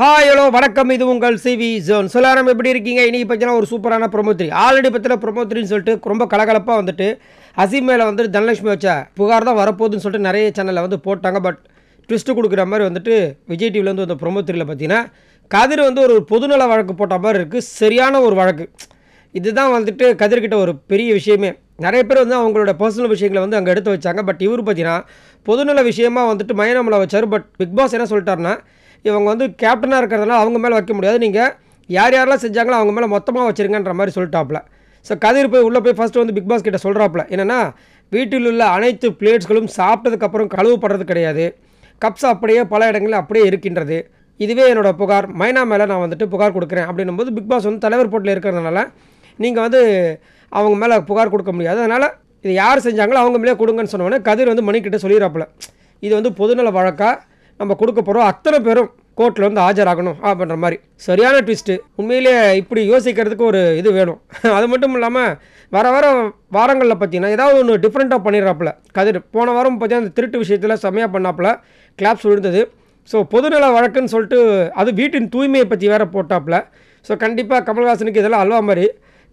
hi hello வணக்கம் இது உங்கள் சிவி ஜோன் சொல்லாரம் எப்படி இருக்கீங்க இன்றைக்கி பார்த்தீங்கன்னா ஒரு சூப்பரான ப்ரொமோத்ரி ஆல்ரெடி பார்த்தீங்கன்னா ப்ரொமோத்ரின்னு சொல்லிட்டு ரொம்ப கலகலப்பாக வந்துட்டு அசீம் மேலே வந்துட்டு தனலட்சுமி வச்சா புகார் தான் வரப்போகுதுன்னு சொல்லிட்டு நிறைய சேனலில் வந்து போட்டாங்க பட் ட்விஸ்ட்டு கொடுக்குற மாதிரி வந்துட்டு விஜய் வந்து வந்த ப்ரொமோத்ரியில் பார்த்தீங்கன்னா கதிர் வந்து ஒரு பொதுநல வழக்கு போட்ட மாதிரி இருக்குது சரியான ஒரு வழக்கு இதுதான் வந்துட்டு கதிர்கிட்ட ஒரு பெரிய விஷயமே நிறைய பேர் வந்து அவங்களோட பர்சனல் விஷயங்களை வந்து அங்கே எடுத்து வச்சாங்க பட் இவர் பார்த்தீங்கன்னா பொதுநல விஷயமாக வந்துட்டு மயனமலை வச்சார் பட் பிக் பாஸ் என்ன சொல்லிட்டாருன்னா இவங்க வந்து கேப்டனாக இருக்கிறதுனால அவங்க மேலே வைக்க முடியாது நீங்கள் யார் யாரெல்லாம் செஞ்சாங்களோ அவங்க மேலே மொத்தமாக வச்சுருங்கன்ற மாதிரி சொல்லிட்டாப்புல ஸோ கதிர் போய் உள்ளே போய் ஃபஸ்ட்டு வந்து பிக் பாஸ் கிட்ட சொல்கிறாப்புல என்னென்னா வீட்டில் உள்ள அனைத்து பிளேட்ஸ்களும் சாப்பிட்டதுக்கப்புறம் கழுவுப்படுறது கிடையாது கப்ஸ் அப்படியே பல இடங்களில் அப்படியே இருக்கின்றது இதுவே என்னோடய புகார் மைனா மேலே நான் வந்துட்டு புகார் கொடுக்குறேன் அப்படின்னும் போது பிக் பாஸ் வந்து தலைவர் போட்டில் இருக்கிறதுனால நீங்கள் வந்து அவங்க மேலே புகார் கொடுக்க முடியாது அதனால் இது யார் செஞ்சாங்களோ அவங்க மேலே கொடுங்கன்னு சொன்னோன்னே கதிர் வந்து மணிக்கிட்ட சொல்லிடுறாப்புல இது வந்து பொதுநல வழக்காக நம்ம கொடுக்க போகிறோம் அத்தனை பேரும் கோர்ட்டில் வந்து ஆஜராகணும் அப்படின்ற மாதிரி சரியான ட்விஸ்ட்டு உண்மையிலே இப்படி யோசிக்கிறதுக்கு ஒரு இது வேணும் அது மட்டும் இல்லாமல் வர வர வாரங்களில் பார்த்தீங்கன்னா ஏதாவது ஒன்று டிஃப்ரெண்ட்டாக பண்ணிடுறாப்புல கதிர் போன வாரம் பார்த்தீங்கன்னா அந்த திருட்டு விஷயத்தில் செம்மையாக பண்ணாப்புல கிளாப்ஸ் விழுந்தது ஸோ பொதுநல வழக்குன்னு சொல்லிட்டு அது வீட்டின் தூய்மையை பற்றி வேறு போட்டாப்புல ஸோ கண்டிப்பாக கமல்ஹாசனுக்கு இதெல்லாம் அல்வா மாதிரி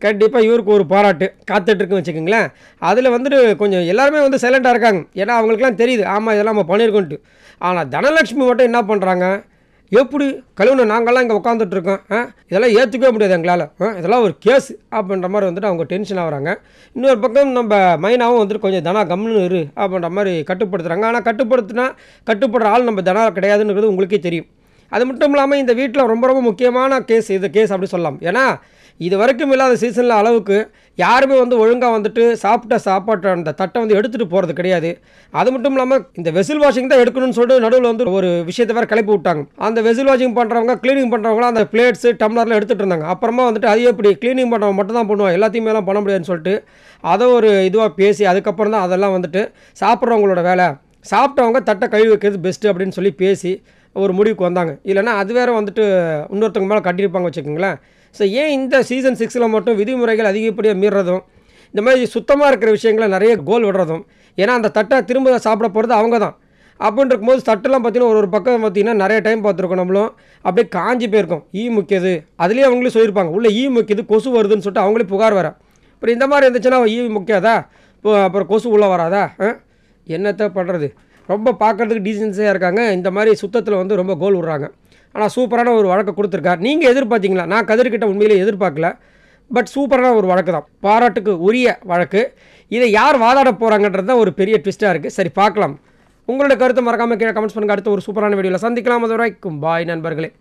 கண்டிப்பாக இவருக்கு ஒரு பாராட்டு காத்துட்ருக்குன்னு வச்சுக்கோங்களேன் அதில் வந்துட்டு கொஞ்சம் எல்லாருமே வந்து சைலண்ட்டாக இருக்காங்க ஏன்னா அவங்களுக்குலாம் தெரியுது ஆமாம் இதெல்லாம் நம்ம பண்ணியிருக்கோன்ட்டு ஆனால் தனலட்சுமி மட்டும் என்ன பண்ணுறாங்க எப்படி கழுவுன நாங்கள்லாம் இங்கே உட்காந்துட்ருக்கோம் இதெல்லாம் ஏற்றுக்கவே முடியாது எங்களால் இதெல்லாம் ஒரு கேஸ் அப்படின்ற மாதிரி வந்துட்டு அவங்க டென்ஷன் ஆகிறாங்க இன்னொரு பக்கம் நம்ம மைனாவும் வந்துட்டு கொஞ்சம் தனா கம்னு இரு அப்படின்ற மாதிரி கட்டுப்படுத்துகிறாங்க ஆனால் கட்டுப்படுத்தினா கட்டுப்படுற ஆள் நம்ம தனா கிடையாதுன்றது உங்களுக்கே தெரியும் அது மட்டும் இல்லாமல் இந்த வீட்டில் ரொம்ப ரொம்ப முக்கியமான கேஸ் இது கேஸ் அப்படி சொல்லலாம் ஏன்னா இது வரைக்கும் இல்லாத சீசனில் அளவுக்கு யாருமே வந்து ஒழுங்காக வந்துட்டு சாப்பிட்ட சாப்பாட்டு அந்த தட்டை வந்து எடுத்துகிட்டு போகிறது கிடையாது அது மட்டும் இல்லாமல் இந்த வெசில் வாஷிங் தான் எடுக்கணும்னு சொல்லிட்டு நடுவில் வந்து ஒரு விஷயத்தை வேறு கிளப்பி விட்டாங்க அந்த வெசில் வாஷிங் பண்ணுறவங்க க்ளீனிங் பண்ணுறவங்களாம் அந்த பிளேட்ஸு டம்ளர்லாம் எடுத்துகிட்டு இருந்தாங்க அப்புறமா வந்துட்டு அது எப்படி க்ளீனிங் பண்ணுறவங்க மட்டும் தான் பண்ணுவோம் எல்லாத்தையுமே எல்லாம் பண்ண முடியாதுன்னு சொல்லிட்டு அதை ஒரு இதுவாக பேசி அதுக்கப்புறம் தான் அதெல்லாம் வந்துட்டு சாப்பிட்றவங்களோட வேலை சாப்பிட்டவங்க தட்டை கழுவி வைக்கிறது பெஸ்ட்டு அப்படின்னு சொல்லி பேசி ஒரு முடிவுக்கு வந்தாங்க இல்லைனா அது வேறு வந்துட்டு இன்னொருத்தவங்க மேலே கட்டியிருப்பாங்க வச்சுக்கோங்களேன் ஸோ ஏன் இந்த சீசன் சிக்ஸில் மட்டும் விதிமுறைகள் அதிகப்படியாக மீறுறதும் இந்த மாதிரி சுத்தமாக இருக்கிற விஷயங்களை நிறைய கோல் விடுறதும் ஏன்னா அந்த தட்டை திரும்ப சாப்பிட போகிறது அவங்க தான் அப்படின்னு போது தட்டெல்லாம் பார்த்தீங்கன்னா ஒரு ஒரு பக்கம் பார்த்திங்கன்னா நிறைய டைம் பார்த்துருக்கோம் நம்மளும் அப்படியே காஞ்சி போயிருக்கோம் ஈ முக்கியது அதுலேயே அவங்களே சொல்லியிருப்பாங்க உள்ளே ஈ முக்கியது கொசு வருதுன்னு சொல்லிட்டு அவங்களே புகார் வர அப்புறம் இந்த மாதிரி இருந்துச்சுன்னா ஈ முக்கியாதா இப்போ அப்புறம் கொசு உள்ளே வராதா என்னத்தை பண்ணுறது ரொம்ப பார்க்குறதுக்கு டீசென்ஸாக இருக்காங்க இந்த மாதிரி சுத்தத்தில் வந்து ரொம்ப கோல் விடுறாங்க ஆனால் சூப்பரான ஒரு வழக்கை கொடுத்துருக்கார் நீங்கள் எதிர்பார்த்தீங்களா நான் கதிர்கிட்ட உண்மையிலே எதிர்பார்க்கல பட் சூப்பரான ஒரு வழக்கு தான் பாராட்டுக்கு உரிய வழக்கு இதை யார் வாதாட போகிறாங்கன்றது தான் ஒரு பெரிய ட்விஸ்ட்டாக இருக்குது சரி பார்க்கலாம் உங்களோட கருத்து மறக்காமல் கீழே கமெண்ட்ஸ் பண்ணுங்கள் அடுத்த ஒரு சூப்பரான வீடியோவில் சந்திக்கலாம் அது வரைக்கும் பாய் நண்பர்களே